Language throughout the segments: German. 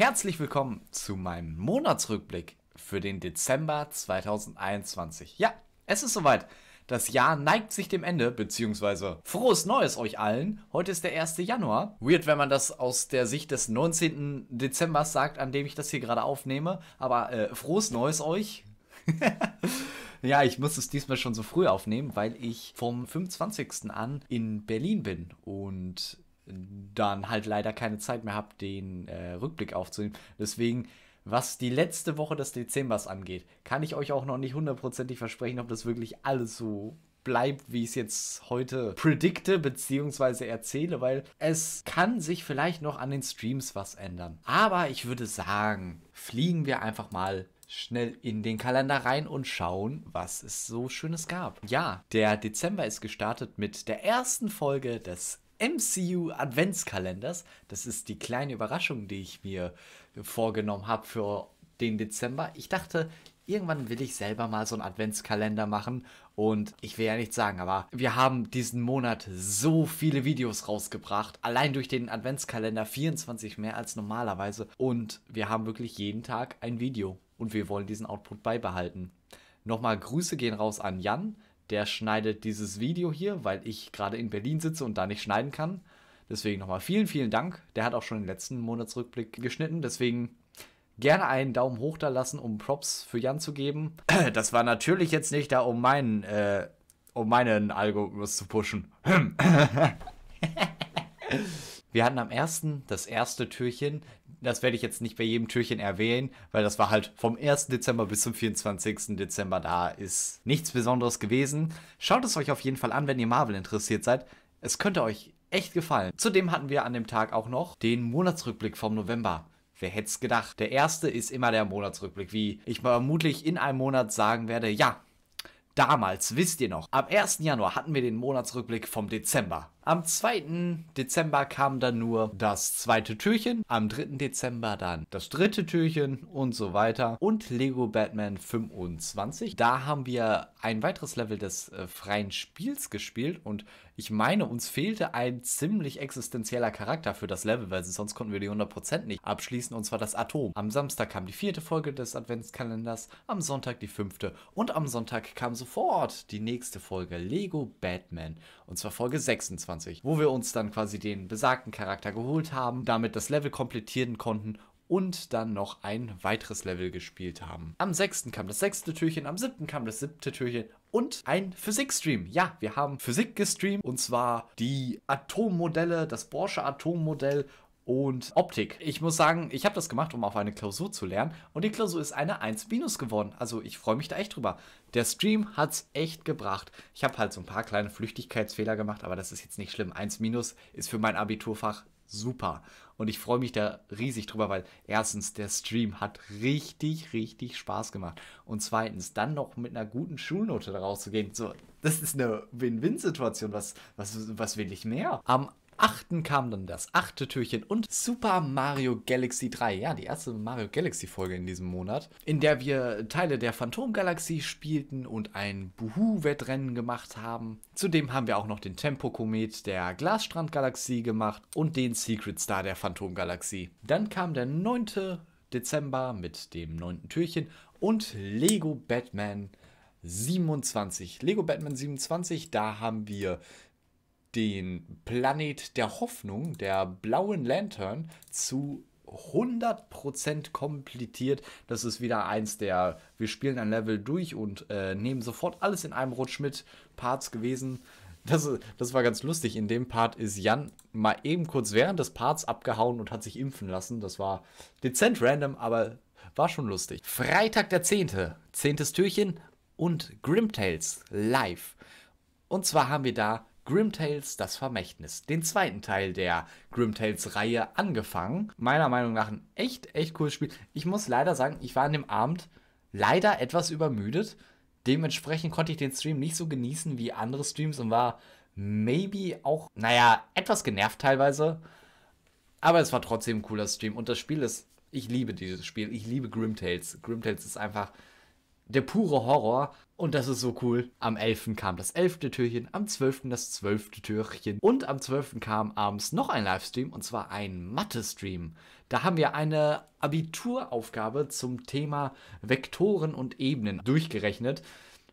Herzlich willkommen zu meinem Monatsrückblick für den Dezember 2021. Ja, es ist soweit. Das Jahr neigt sich dem Ende, beziehungsweise frohes Neues euch allen. Heute ist der 1. Januar. Weird, wenn man das aus der Sicht des 19. Dezember sagt, an dem ich das hier gerade aufnehme. Aber äh, frohes Neues euch. ja, ich muss es diesmal schon so früh aufnehmen, weil ich vom 25. an in Berlin bin und dann halt leider keine Zeit mehr habe, den äh, Rückblick aufzunehmen. Deswegen, was die letzte Woche des Dezembers angeht, kann ich euch auch noch nicht hundertprozentig versprechen, ob das wirklich alles so bleibt, wie ich es jetzt heute predikte bzw. erzähle, weil es kann sich vielleicht noch an den Streams was ändern. Aber ich würde sagen, fliegen wir einfach mal schnell in den Kalender rein und schauen, was es so Schönes gab. Ja, der Dezember ist gestartet mit der ersten Folge des MCU Adventskalenders. Das ist die kleine Überraschung, die ich mir vorgenommen habe für den Dezember. Ich dachte, irgendwann will ich selber mal so einen Adventskalender machen und ich will ja nichts sagen, aber wir haben diesen Monat so viele Videos rausgebracht, allein durch den Adventskalender 24 mehr als normalerweise und wir haben wirklich jeden Tag ein Video und wir wollen diesen Output beibehalten. Nochmal Grüße gehen raus an Jan, der schneidet dieses Video hier, weil ich gerade in Berlin sitze und da nicht schneiden kann. Deswegen nochmal vielen, vielen Dank. Der hat auch schon den letzten Monatsrückblick geschnitten. Deswegen gerne einen Daumen hoch da lassen, um Props für Jan zu geben. Das war natürlich jetzt nicht da, um meinen, äh, um meinen Algorithmus zu pushen. Wir hatten am ersten das erste Türchen, das werde ich jetzt nicht bei jedem Türchen erwähnen, weil das war halt vom 1. Dezember bis zum 24. Dezember. Da ist nichts Besonderes gewesen. Schaut es euch auf jeden Fall an, wenn ihr Marvel interessiert seid. Es könnte euch echt gefallen. Zudem hatten wir an dem Tag auch noch den Monatsrückblick vom November. Wer hätte es gedacht? Der erste ist immer der Monatsrückblick, wie ich vermutlich in einem Monat sagen werde, ja, damals, wisst ihr noch, am 1. Januar hatten wir den Monatsrückblick vom Dezember. Am 2. Dezember kam dann nur das zweite Türchen, am 3. Dezember dann das dritte Türchen und so weiter und Lego Batman 25. Da haben wir ein weiteres Level des äh, freien Spiels gespielt und ich meine, uns fehlte ein ziemlich existenzieller Charakter für das Level, weil sonst konnten wir die 100% nicht abschließen, und zwar das Atom. Am Samstag kam die vierte Folge des Adventskalenders, am Sonntag die fünfte und am Sonntag kam sofort die nächste Folge, Lego Batman, und zwar Folge 26, wo wir uns dann quasi den besagten Charakter geholt haben, damit das Level komplettieren konnten und dann noch ein weiteres Level gespielt haben. Am sechsten kam das sechste Türchen, am siebten kam das siebte Türchen und ein Physikstream. Ja, wir haben Physik gestreamt und zwar die Atommodelle, das Borsche Atommodell und Optik. Ich muss sagen, ich habe das gemacht, um auf eine Klausur zu lernen und die Klausur ist eine 1 minus geworden. Also ich freue mich da echt drüber. Der Stream hat es echt gebracht. Ich habe halt so ein paar kleine Flüchtigkeitsfehler gemacht, aber das ist jetzt nicht schlimm. 1 minus ist für mein Abiturfach super. Und ich freue mich da riesig drüber, weil erstens, der Stream hat richtig, richtig Spaß gemacht. Und zweitens, dann noch mit einer guten Schulnote da rauszugehen. So, das ist eine Win-Win-Situation. Was, was, was will ich mehr? Am achten kam dann das achte Türchen und Super Mario Galaxy 3. Ja, die erste Mario Galaxy Folge in diesem Monat, in der wir Teile der Phantomgalaxie spielten und ein Buhu-Wettrennen gemacht haben. Zudem haben wir auch noch den Tempokomet der Glasstrandgalaxie gemacht und den Secret Star der Phantomgalaxie. Dann kam der 9. Dezember mit dem 9. Türchen und Lego Batman 27. Lego Batman 27, da haben wir den Planet der Hoffnung, der blauen Lantern, zu 100% komplettiert. Das ist wieder eins der, wir spielen ein Level durch und äh, nehmen sofort alles in einem Rutsch mit, Parts gewesen. Das, das war ganz lustig. In dem Part ist Jan mal eben kurz während des Parts abgehauen und hat sich impfen lassen. Das war dezent random, aber war schon lustig. Freitag der 10. Zehntes Türchen und Grimtails live. Und zwar haben wir da Grim Tales Das Vermächtnis, den zweiten Teil der Grim Tales Reihe angefangen. Meiner Meinung nach ein echt, echt cooles Spiel. Ich muss leider sagen, ich war an dem Abend leider etwas übermüdet. Dementsprechend konnte ich den Stream nicht so genießen wie andere Streams und war maybe auch, naja, etwas genervt teilweise. Aber es war trotzdem ein cooler Stream und das Spiel ist, ich liebe dieses Spiel. Ich liebe Grim Tales. Grim Tales ist einfach der pure Horror. Und das ist so cool. Am 11. kam das 11. Türchen, am 12. das 12. Türchen und am 12. kam abends noch ein Livestream und zwar ein Mathe-Stream. Da haben wir eine Abituraufgabe zum Thema Vektoren und Ebenen durchgerechnet.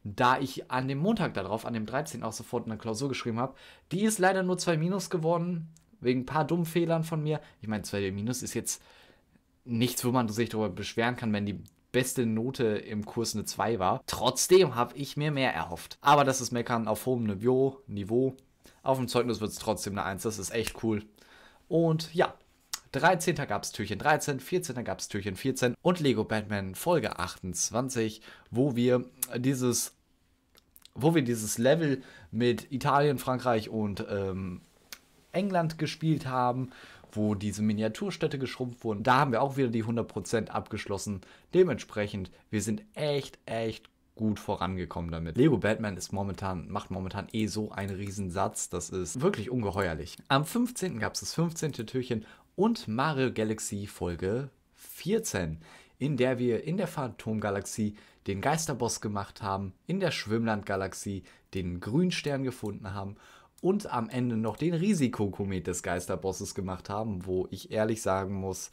Da ich an dem Montag darauf, an dem 13. auch sofort eine Klausur geschrieben habe. Die ist leider nur 2 Minus geworden, wegen ein paar dummen Fehlern von mir. Ich meine, 2 Minus ist jetzt nichts, wo man sich darüber beschweren kann, wenn die beste Note im Kurs eine 2 war. Trotzdem habe ich mir mehr erhofft. Aber das ist Meckern auf hohem Niveau. Niveau. Auf dem Zeugnis wird es trotzdem eine 1. Das ist echt cool. Und ja, 13. gab es Türchen 13, 14. gab es Türchen 14 und Lego Batman Folge 28, wo wir dieses, wo wir dieses Level mit Italien, Frankreich und ähm, England gespielt haben wo diese Miniaturstädte geschrumpft wurden. Da haben wir auch wieder die 100% abgeschlossen. Dementsprechend, wir sind echt, echt gut vorangekommen damit. Lego Batman ist momentan, macht momentan eh so einen Riesensatz, das ist wirklich ungeheuerlich. Am 15. gab es das 15. Türchen und Mario Galaxy Folge 14, in der wir in der Phantomgalaxie den Geisterboss gemacht haben, in der Schwimmlandgalaxie den Grünstern gefunden haben und am Ende noch den Risikokomet des Geisterbosses gemacht haben, wo ich ehrlich sagen muss,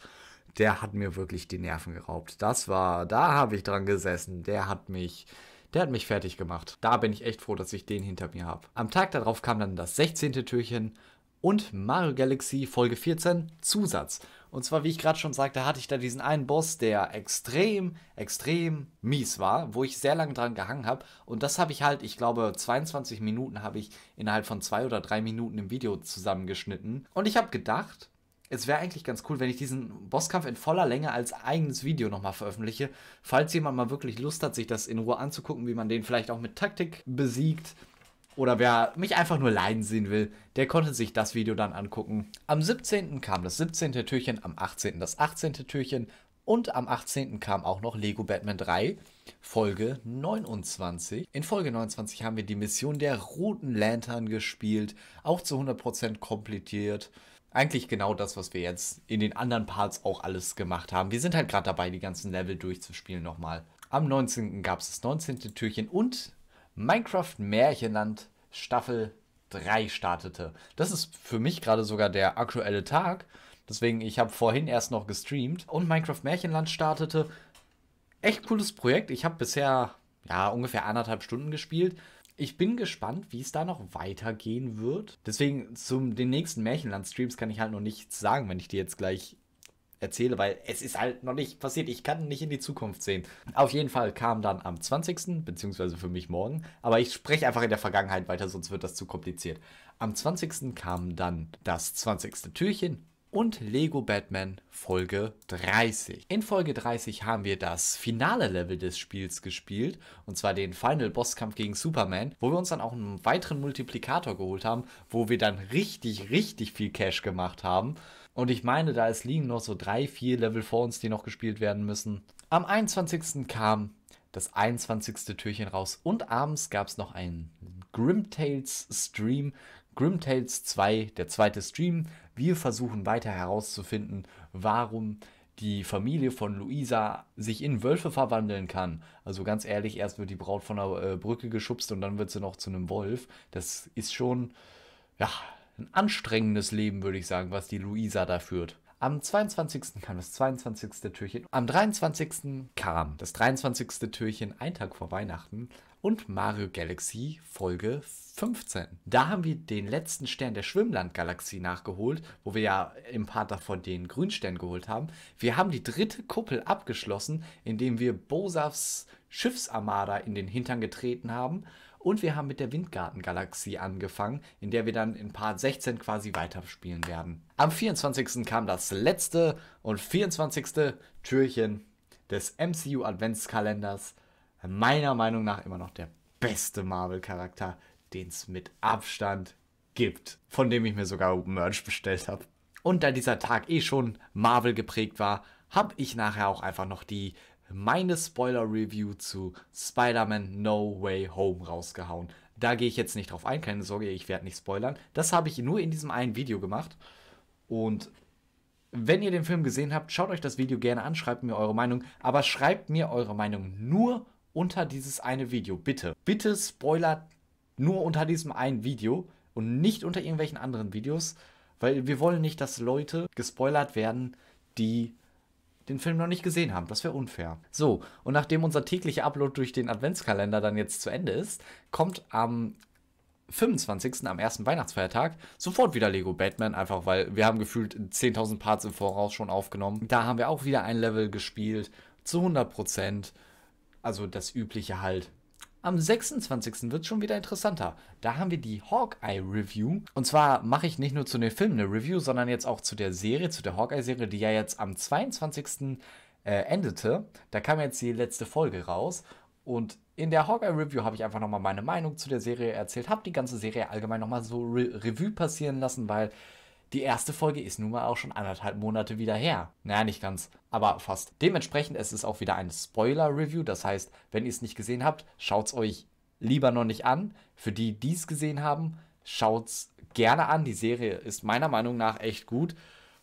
der hat mir wirklich die Nerven geraubt. Das war, da habe ich dran gesessen. Der hat mich, der hat mich fertig gemacht. Da bin ich echt froh, dass ich den hinter mir habe. Am Tag darauf kam dann das 16. Türchen und Mario Galaxy Folge 14 Zusatz. Und zwar, wie ich gerade schon sagte, hatte ich da diesen einen Boss, der extrem, extrem mies war, wo ich sehr lange dran gehangen habe. Und das habe ich halt, ich glaube, 22 Minuten habe ich innerhalb von zwei oder drei Minuten im Video zusammengeschnitten. Und ich habe gedacht, es wäre eigentlich ganz cool, wenn ich diesen Bosskampf in voller Länge als eigenes Video nochmal veröffentliche. Falls jemand mal wirklich Lust hat, sich das in Ruhe anzugucken, wie man den vielleicht auch mit Taktik besiegt oder wer mich einfach nur leiden sehen will, der konnte sich das Video dann angucken. Am 17. kam das 17. Türchen, am 18. das 18. Türchen und am 18. kam auch noch Lego Batman 3, Folge 29. In Folge 29 haben wir die Mission der Roten Lantern gespielt, auch zu 100% komplettiert. Eigentlich genau das, was wir jetzt in den anderen Parts auch alles gemacht haben. Wir sind halt gerade dabei, die ganzen Level durchzuspielen nochmal. Am 19. gab es das 19. Türchen und Minecraft Märchenland Staffel 3 startete. Das ist für mich gerade sogar der aktuelle Tag. Deswegen, ich habe vorhin erst noch gestreamt und Minecraft Märchenland startete. Echt cooles Projekt. Ich habe bisher ja ungefähr anderthalb Stunden gespielt. Ich bin gespannt, wie es da noch weitergehen wird. Deswegen zu den nächsten Märchenland-Streams kann ich halt noch nichts sagen, wenn ich die jetzt gleich erzähle, weil es ist halt noch nicht passiert. Ich kann nicht in die Zukunft sehen. Auf jeden Fall kam dann am 20., beziehungsweise für mich morgen, aber ich spreche einfach in der Vergangenheit weiter, sonst wird das zu kompliziert. Am 20. kam dann das 20. Türchen und Lego Batman Folge 30. In Folge 30 haben wir das finale Level des Spiels gespielt, und zwar den Final Bosskampf gegen Superman, wo wir uns dann auch einen weiteren Multiplikator geholt haben, wo wir dann richtig, richtig viel Cash gemacht haben. Und ich meine, da es liegen noch so drei, vier Level vor uns, die noch gespielt werden müssen. Am 21. kam das 21. Türchen raus und abends gab es noch einen Grim Tales Stream, Grim Tales 2, der zweite Stream. Wir versuchen weiter herauszufinden, warum die Familie von Luisa sich in Wölfe verwandeln kann. Also ganz ehrlich, erst wird die Braut von der äh, Brücke geschubst und dann wird sie noch zu einem Wolf. Das ist schon, ja, ein anstrengendes Leben, würde ich sagen, was die Luisa da führt. Am 22. kam das 22. Türchen. Am 23. kam das 23. Türchen, ein Tag vor Weihnachten und Mario Galaxy Folge 15. Da haben wir den letzten Stern der Schwimmlandgalaxie nachgeholt, wo wir ja im Part davon den Grünstern geholt haben. Wir haben die dritte Kuppel abgeschlossen, indem wir Bosafs Schiffsarmada in den Hintern getreten haben. Und wir haben mit der Windgartengalaxie angefangen, in der wir dann in Part 16 quasi weiterspielen werden. Am 24. kam das letzte und 24. Türchen des MCU Adventskalenders meiner Meinung nach immer noch der beste Marvel-Charakter, den es mit Abstand gibt, von dem ich mir sogar Merch bestellt habe. Und da dieser Tag eh schon Marvel geprägt war, habe ich nachher auch einfach noch die meine Spoiler-Review zu Spider-Man No Way Home rausgehauen. Da gehe ich jetzt nicht drauf ein, keine Sorge, ich werde nicht spoilern. Das habe ich nur in diesem einen Video gemacht. Und wenn ihr den Film gesehen habt, schaut euch das Video gerne an, schreibt mir eure Meinung, aber schreibt mir eure Meinung nur unter dieses eine Video. Bitte. Bitte spoilert nur unter diesem einen Video und nicht unter irgendwelchen anderen Videos, weil wir wollen nicht, dass Leute gespoilert werden, die den Film noch nicht gesehen haben. Das wäre unfair. So, und nachdem unser täglicher Upload durch den Adventskalender dann jetzt zu Ende ist, kommt am 25. am ersten Weihnachtsfeiertag sofort wieder Lego Batman, einfach weil wir haben gefühlt 10.000 Parts im Voraus schon aufgenommen. Da haben wir auch wieder ein Level gespielt, zu 100 Prozent. Also das übliche halt. Am 26. wird es schon wieder interessanter. Da haben wir die Hawkeye Review. Und zwar mache ich nicht nur zu den Filmen eine Review, sondern jetzt auch zu der Serie, zu der Hawkeye-Serie, die ja jetzt am 22. Äh, endete. Da kam jetzt die letzte Folge raus. Und in der Hawkeye Review habe ich einfach nochmal meine Meinung zu der Serie erzählt, habe die ganze Serie allgemein nochmal so Re Revue passieren lassen, weil die erste Folge ist nun mal auch schon anderthalb Monate wieder her. Naja, nicht ganz, aber fast. Dementsprechend ist es auch wieder ein Spoiler-Review. Das heißt, wenn ihr es nicht gesehen habt, schaut es euch lieber noch nicht an. Für die, die es gesehen haben, schaut es gerne an. Die Serie ist meiner Meinung nach echt gut.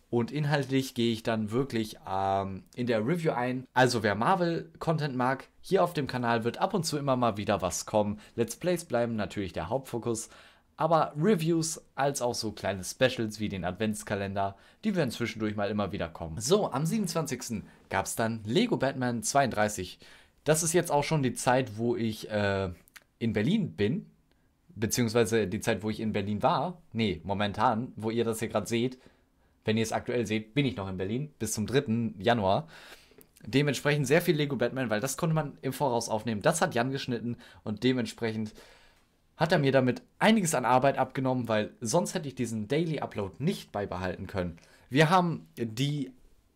Und inhaltlich gehe ich dann wirklich ähm, in der Review ein. Also wer Marvel-Content mag, hier auf dem Kanal wird ab und zu immer mal wieder was kommen. Let's Plays bleiben natürlich der Hauptfokus. Aber Reviews als auch so kleine Specials wie den Adventskalender, die werden zwischendurch mal immer wieder kommen. So, am 27. gab es dann Lego Batman 32. Das ist jetzt auch schon die Zeit, wo ich äh, in Berlin bin, beziehungsweise die Zeit, wo ich in Berlin war. Nee, momentan, wo ihr das hier gerade seht. Wenn ihr es aktuell seht, bin ich noch in Berlin bis zum 3. Januar. Dementsprechend sehr viel Lego Batman, weil das konnte man im Voraus aufnehmen. Das hat Jan geschnitten und dementsprechend hat er mir damit einiges an Arbeit abgenommen, weil sonst hätte ich diesen Daily Upload nicht beibehalten können. Wir haben die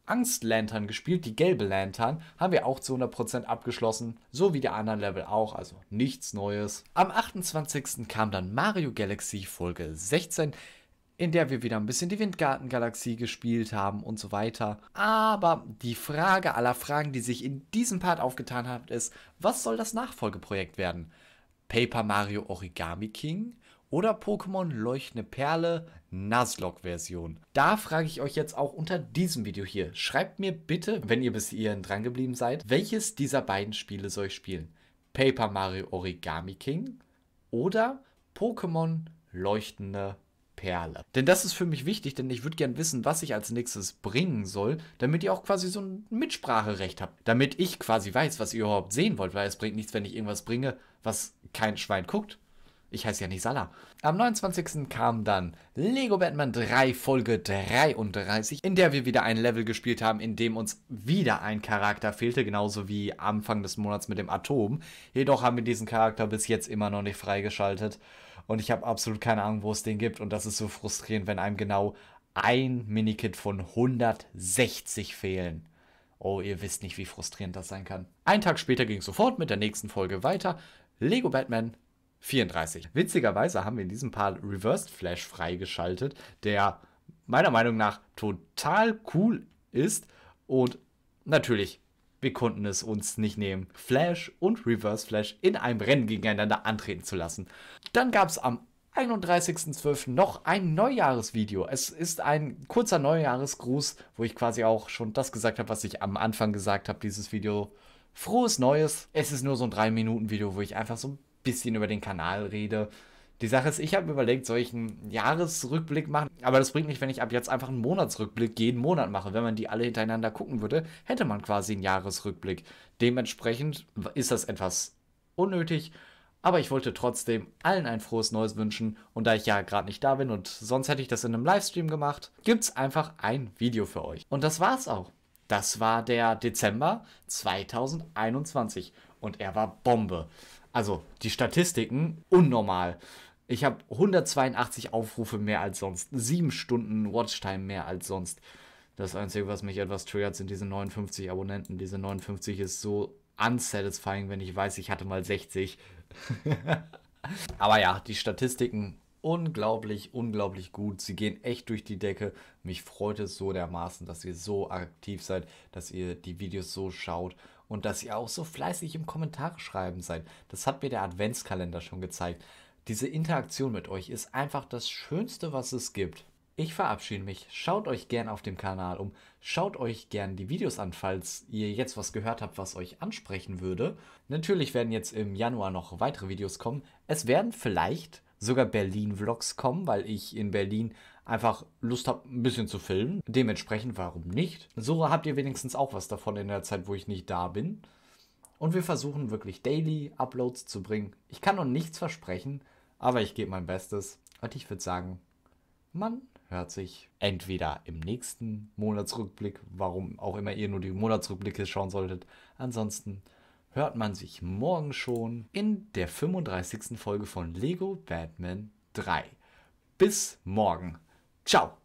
Angst-Lantern gespielt, die gelbe Lantern, haben wir auch zu 100% abgeschlossen, so wie die anderen Level auch, also nichts Neues. Am 28. kam dann Mario Galaxy Folge 16, in der wir wieder ein bisschen die Windgarten-Galaxie gespielt haben und so weiter. Aber die Frage aller Fragen, die sich in diesem Part aufgetan hat, ist, was soll das Nachfolgeprojekt werden? Paper Mario Origami King oder Pokémon Leuchtende Perle Nuzlocke-Version. Da frage ich euch jetzt auch unter diesem Video hier. Schreibt mir bitte, wenn ihr bis hierhin dran geblieben seid, welches dieser beiden Spiele soll ich spielen? Paper Mario Origami King oder Pokémon Leuchtende Perle. Denn das ist für mich wichtig, denn ich würde gern wissen, was ich als nächstes bringen soll, damit ihr auch quasi so ein Mitspracherecht habt. Damit ich quasi weiß, was ihr überhaupt sehen wollt, weil es bringt nichts, wenn ich irgendwas bringe, was kein Schwein guckt. Ich heiße ja nicht Salah. Am 29. kam dann Lego Batman 3 Folge 33, in der wir wieder ein Level gespielt haben, in dem uns wieder ein Charakter fehlte, genauso wie Anfang des Monats mit dem Atom. Jedoch haben wir diesen Charakter bis jetzt immer noch nicht freigeschaltet und ich habe absolut keine Ahnung, wo es den gibt und das ist so frustrierend, wenn einem genau ein Minikit von 160 fehlen. Oh, ihr wisst nicht, wie frustrierend das sein kann. Einen Tag später ging es sofort mit der nächsten Folge weiter. Lego Batman 34. Witzigerweise haben wir in diesem Part Reversed Flash freigeschaltet, der meiner Meinung nach total cool ist und natürlich wir konnten es uns nicht nehmen, Flash und Reverse Flash in einem Rennen gegeneinander antreten zu lassen. Dann gab es am 31.12. noch ein Neujahresvideo. Es ist ein kurzer Neujahresgruß, wo ich quasi auch schon das gesagt habe, was ich am Anfang gesagt habe, dieses Video. Frohes Neues. Es ist nur so ein 3-Minuten-Video, wo ich einfach so ein bisschen über den Kanal rede. Die Sache ist, ich habe überlegt, soll ich einen Jahresrückblick machen? Aber das bringt nicht, wenn ich ab jetzt einfach einen Monatsrückblick jeden Monat mache. Wenn man die alle hintereinander gucken würde, hätte man quasi einen Jahresrückblick. Dementsprechend ist das etwas unnötig. Aber ich wollte trotzdem allen ein frohes Neues wünschen und da ich ja gerade nicht da bin und sonst hätte ich das in einem Livestream gemacht, gibt es einfach ein Video für euch. Und das war's auch. Das war der Dezember 2021 und er war Bombe. Also die Statistiken unnormal. Ich habe 182 Aufrufe mehr als sonst, 7 Stunden Watchtime mehr als sonst. Das Einzige, was mich etwas triggert, sind diese 59 Abonnenten. Diese 59 ist so unsatisfying, wenn ich weiß, ich hatte mal 60. Aber ja, die Statistiken unglaublich, unglaublich gut. Sie gehen echt durch die Decke. Mich freut es so dermaßen, dass ihr so aktiv seid, dass ihr die Videos so schaut und dass ihr auch so fleißig im Kommentar schreiben seid. Das hat mir der Adventskalender schon gezeigt. Diese Interaktion mit euch ist einfach das Schönste, was es gibt. Ich verabschiede mich. Schaut euch gern auf dem Kanal um. Schaut euch gern die Videos an, falls ihr jetzt was gehört habt, was euch ansprechen würde. Natürlich werden jetzt im Januar noch weitere Videos kommen. Es werden vielleicht sogar Berlin-Vlogs kommen, weil ich in Berlin einfach Lust habe, ein bisschen zu filmen. Dementsprechend, warum nicht? So habt ihr wenigstens auch was davon in der Zeit, wo ich nicht da bin. Und wir versuchen wirklich daily Uploads zu bringen. Ich kann noch nichts versprechen, aber ich gebe mein Bestes. Und ich würde sagen, man hört sich entweder im nächsten Monatsrückblick, warum auch immer ihr nur die Monatsrückblicke schauen solltet. Ansonsten hört man sich morgen schon in der 35. Folge von Lego Batman 3. Bis morgen. Ciao.